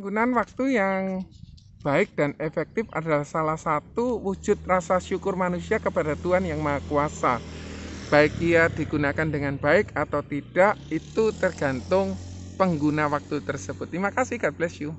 Penggunaan waktu yang baik dan efektif adalah salah satu wujud rasa syukur manusia kepada Tuhan yang Maha Kuasa. Baik ia digunakan dengan baik atau tidak, itu tergantung pengguna waktu tersebut. Terima kasih, God bless you.